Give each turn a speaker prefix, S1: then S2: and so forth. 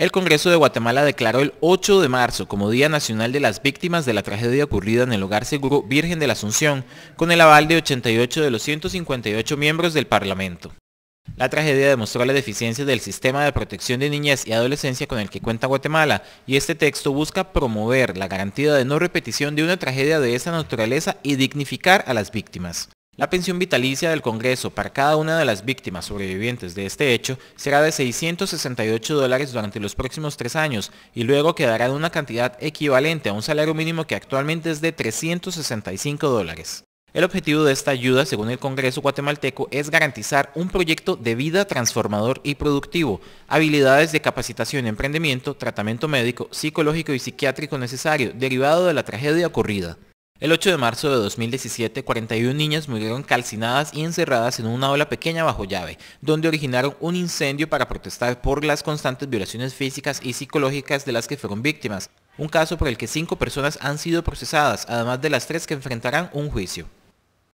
S1: El Congreso de Guatemala declaró el 8 de marzo como Día Nacional de las Víctimas de la tragedia ocurrida en el Hogar Seguro Virgen de la Asunción, con el aval de 88 de los 158 miembros del Parlamento. La tragedia demostró la deficiencia del sistema de protección de niñez y adolescencia con el que cuenta Guatemala y este texto busca promover la garantía de no repetición de una tragedia de esa naturaleza y dignificar a las víctimas. La pensión vitalicia del Congreso para cada una de las víctimas sobrevivientes de este hecho será de 668 dólares durante los próximos tres años y luego quedará en una cantidad equivalente a un salario mínimo que actualmente es de 365 dólares. El objetivo de esta ayuda, según el Congreso guatemalteco, es garantizar un proyecto de vida transformador y productivo, habilidades de capacitación y emprendimiento, tratamiento médico, psicológico y psiquiátrico necesario derivado de la tragedia ocurrida. El 8 de marzo de 2017, 41 niñas murieron calcinadas y encerradas en una ola pequeña bajo llave, donde originaron un incendio para protestar por las constantes violaciones físicas y psicológicas de las que fueron víctimas, un caso por el que cinco personas han sido procesadas, además de las tres que enfrentarán un juicio.